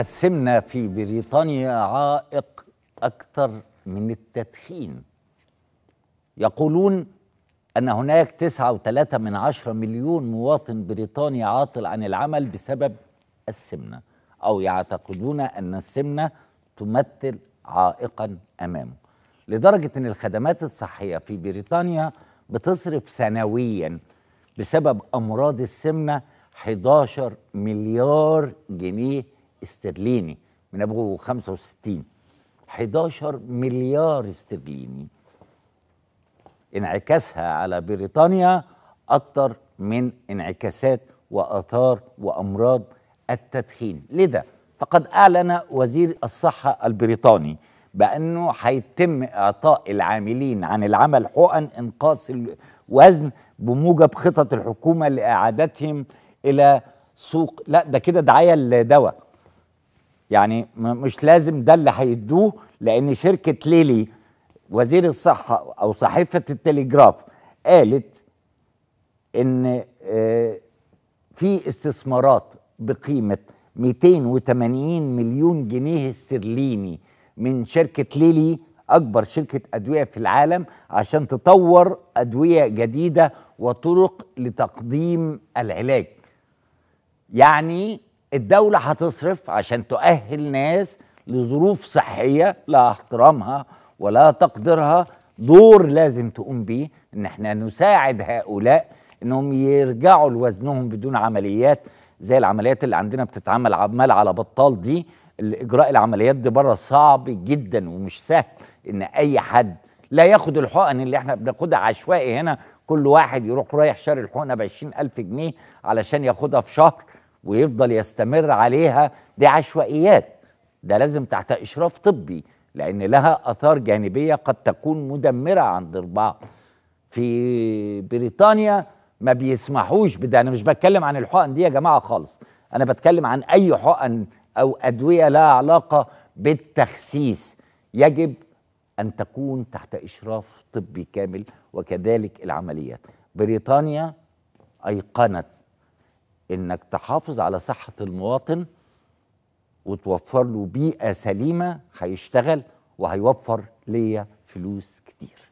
قسمنا في بريطانيا عائق أكثر من التدخين يقولون أن هناك تسعة وثلاثة من عشرة مليون مواطن بريطاني عاطل عن العمل بسبب السمنة أو يعتقدون أن السمنة تمثل عائقا أمامه لدرجة أن الخدمات الصحية في بريطانيا بتصرف سنويا بسبب أمراض السمنة 11 مليار جنيه استرليني من ابو 65 11 مليار استرليني انعكاسها على بريطانيا اكتر من انعكاسات واثار وامراض التدخين لذا فقد اعلن وزير الصحه البريطاني بانه هيتم اعطاء العاملين عن العمل حقن انقاص الوزن بموجب خطط الحكومه لاعادتهم الى سوق لا ده كده دعايه لدواء يعني مش لازم ده اللي هيدوه لان شركه ليلي وزير الصحه او صحيفه التليجراف قالت ان آه، في استثمارات بقيمه 280 مليون جنيه استرليني من شركه ليلي اكبر شركه ادويه في العالم عشان تطور ادويه جديده وطرق لتقديم العلاج يعني الدولة هتصرف عشان تؤهل ناس لظروف صحية لا احترامها ولا تقديرها دور لازم تقوم بيه ان احنا نساعد هؤلاء انهم يرجعوا لوزنهم بدون عمليات زي العمليات اللي عندنا بتتعمل عمال على بطال دي اجراء العمليات دي بره صعب جدا ومش سهل ان اي حد لا ياخد الحقن اللي احنا بناخدها عشوائي هنا كل واحد يروح رايح شاري الحقنه ب 20000 جنيه علشان ياخدها في شهر ويفضل يستمر عليها دي عشوائيات ده لازم تحت إشراف طبي لأن لها آثار جانبية قد تكون مدمرة عند البعض في بريطانيا ما بيسمحوش بده أنا مش بتكلم عن الحقن دي يا جماعة خالص أنا بتكلم عن أي حقن أو أدوية لها علاقة بالتخسيس يجب أن تكون تحت إشراف طبي كامل وكذلك العمليات بريطانيا أيقنت انك تحافظ على صحه المواطن وتوفر له بيئه سليمه هيشتغل وهيوفر ليا فلوس كتير